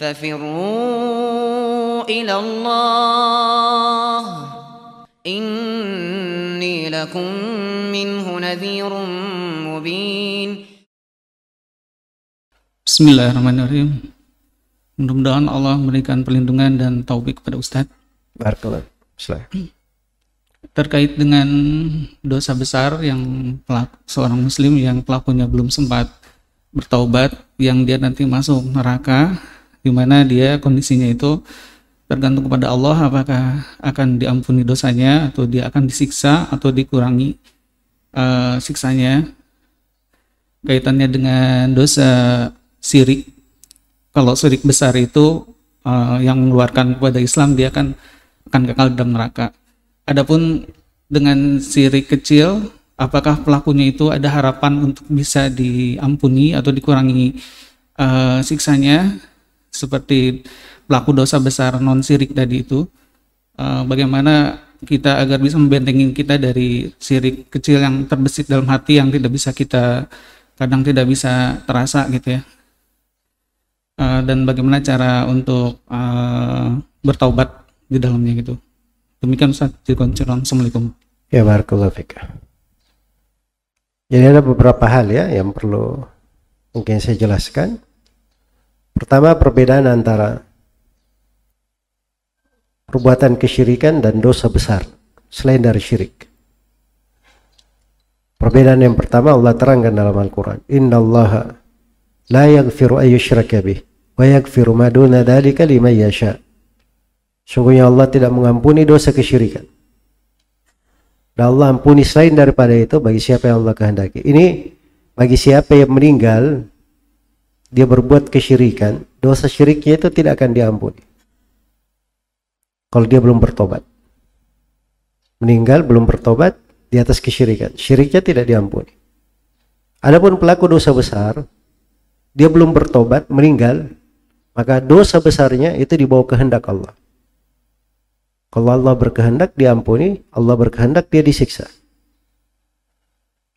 ففروا إلى الله إني لكم منه نذير مبين بسم الله الرحمن الرحيم Mudah-mudahan Allah memberikan perlindungan dan taufik kepada Ustadz. Barakallah. Terkait dengan dosa besar yang pelaku, seorang muslim yang pelakunya belum sempat bertaubat, yang dia nanti masuk neraka, dimana dia kondisinya itu tergantung kepada Allah apakah akan diampuni dosanya atau dia akan disiksa atau dikurangi uh, siksanya kaitannya dengan dosa sirik kalau sirik besar itu uh, yang mengeluarkan kepada Islam dia akan akan kekal dalam neraka adapun dengan sirik kecil apakah pelakunya itu ada harapan untuk bisa diampuni atau dikurangi uh, siksanya seperti pelaku dosa besar non sirik tadi itu uh, bagaimana kita agar bisa membentengi kita dari sirik kecil yang terbesit dalam hati yang tidak bisa kita kadang tidak bisa terasa gitu ya uh, dan bagaimana cara untuk uh, bertaubat di dalamnya gitu demikian Ustaz Assalamualaikum ya barakallahu fiqh jadi ada beberapa hal ya yang perlu mungkin saya jelaskan Pertama perbedaan antara perbuatan kesyirikan dan dosa besar selain dari syirik. Perbedaan yang pertama Allah terangkan dalam Al-Quran. Inna Allah la yaghfiru ayyushraka bih wa yaghfiru ma duna dhalika liman yasha. Sungguhnya Allah tidak mengampuni dosa kesyirikan. Dan Allah ampuni selain daripada itu bagi siapa yang Allah kehendaki. Ini bagi siapa yang meninggal dia berbuat kesyirikan, dosa syiriknya itu tidak akan diampuni. Kalau dia belum bertobat. Meninggal belum bertobat di atas kesyirikan. Syiriknya tidak diampuni. Adapun pelaku dosa besar, dia belum bertobat, meninggal, maka dosa besarnya itu dibawa kehendak Allah. Kalau Allah berkehendak diampuni, Allah berkehendak dia disiksa.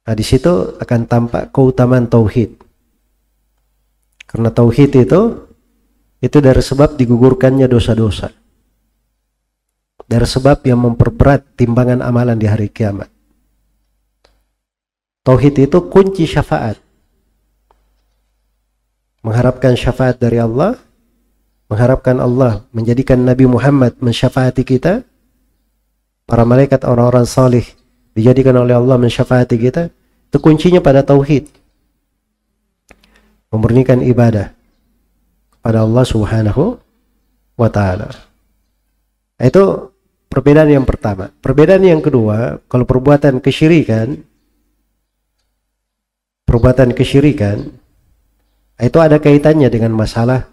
Nah, di situ akan tampak keutamaan tauhid. Karena tauhid itu itu dari sebab digugurkannya dosa-dosa. Dari sebab yang memperberat timbangan amalan di hari kiamat. Tauhid itu kunci syafaat. Mengharapkan syafaat dari Allah, mengharapkan Allah menjadikan Nabi Muhammad mensyafaati kita, para malaikat orang-orang salih dijadikan oleh Allah mensyafaati kita, itu kuncinya pada tauhid memurnikan ibadah kepada Allah Subhanahu wa taala. Itu perbedaan yang pertama. Perbedaan yang kedua, kalau perbuatan kesyirikan perbuatan kesyirikan itu ada kaitannya dengan masalah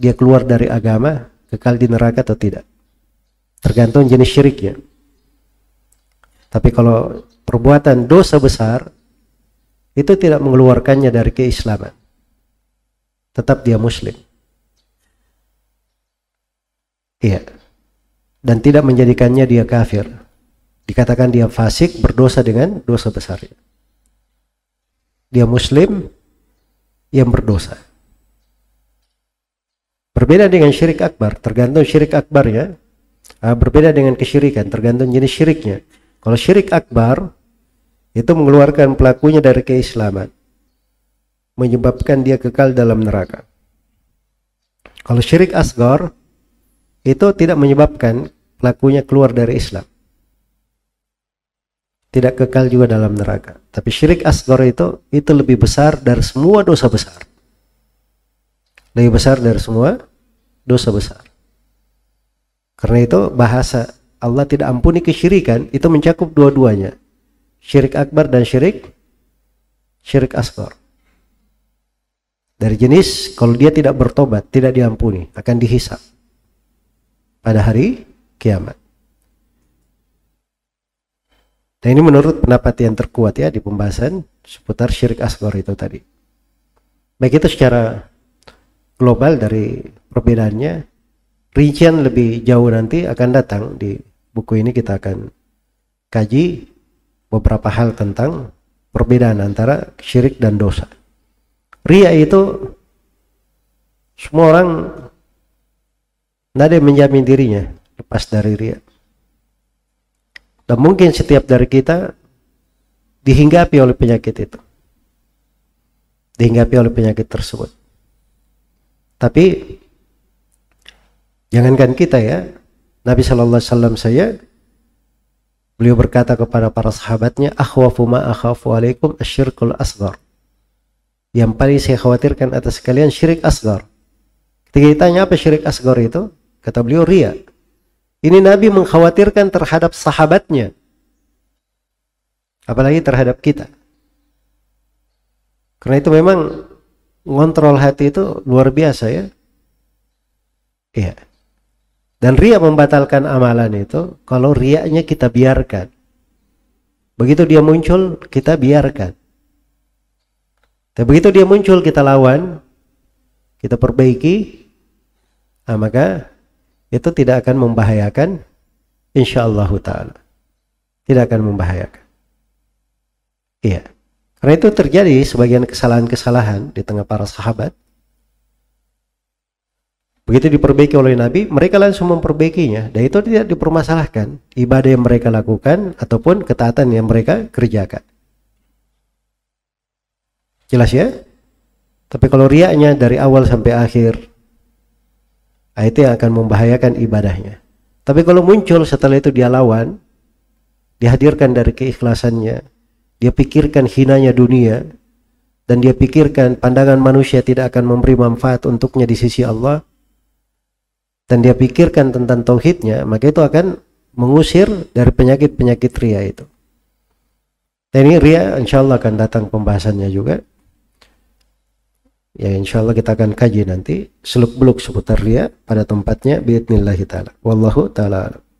dia keluar dari agama, kekal di neraka atau tidak. Tergantung jenis syiriknya. Tapi kalau perbuatan dosa besar itu tidak mengeluarkannya dari keislaman. Tetap dia muslim. Iya. Dan tidak menjadikannya dia kafir. Dikatakan dia fasik berdosa dengan dosa besar Dia muslim yang berdosa. Berbeda dengan syirik akbar, tergantung syirik akbarnya. Ah, berbeda dengan kesyirikan, tergantung jenis syiriknya. Kalau syirik akbar, itu mengeluarkan pelakunya dari keislaman menyebabkan dia kekal dalam neraka kalau syirik asgar itu tidak menyebabkan pelakunya keluar dari Islam tidak kekal juga dalam neraka tapi syirik asgar itu itu lebih besar dari semua dosa besar lebih besar dari semua dosa besar karena itu bahasa Allah tidak ampuni kesyirikan itu mencakup dua-duanya syirik akbar dan syirik syirik asghar. Dari jenis kalau dia tidak bertobat, tidak diampuni, akan dihisap pada hari kiamat. Dan ini menurut pendapat yang terkuat ya di pembahasan seputar syirik asghar itu tadi. Baik itu secara global dari perbedaannya, rincian lebih jauh nanti akan datang di buku ini kita akan kaji beberapa hal tentang perbedaan antara syirik dan dosa. Ria itu semua orang tidak menjamin dirinya lepas dari ria. Dan mungkin setiap dari kita dihinggapi oleh penyakit itu. Dihinggapi oleh penyakit tersebut. Tapi jangankan kita ya, Nabi Shallallahu Alaihi Wasallam saya Beliau berkata kepada para sahabatnya, "Akhwafu ma akhafu alaikum asyirkul asghar." Yang paling saya khawatirkan atas kalian syirik asghar. Ketika ditanya apa syirik asghar itu, kata beliau ria. Ini Nabi mengkhawatirkan terhadap sahabatnya. Apalagi terhadap kita. Karena itu memang ngontrol hati itu luar biasa ya. Iya. Yeah. Dan ria membatalkan amalan itu kalau riaknya kita biarkan. Begitu dia muncul, kita biarkan. tapi begitu dia muncul, kita lawan, kita perbaiki, nah, maka itu tidak akan membahayakan insyaallah ta'ala. Tidak akan membahayakan. Iya. Karena itu terjadi sebagian kesalahan-kesalahan di tengah para sahabat Begitu diperbaiki oleh Nabi, mereka langsung memperbaikinya. Dan itu tidak dipermasalahkan. Ibadah yang mereka lakukan ataupun ketaatan yang mereka kerjakan. Jelas ya? Tapi kalau riaknya dari awal sampai akhir, ah, itu yang akan membahayakan ibadahnya. Tapi kalau muncul setelah itu dia lawan, dihadirkan dari keikhlasannya, dia pikirkan hinanya dunia, dan dia pikirkan pandangan manusia tidak akan memberi manfaat untuknya di sisi Allah, dan dia pikirkan tentang tauhidnya, maka itu akan mengusir dari penyakit-penyakit ria itu. Dan ini ria insya Allah akan datang pembahasannya juga. Ya insya Allah kita akan kaji nanti seluk beluk seputar ria pada tempatnya biidnillahi ta'ala. Wallahu ta'ala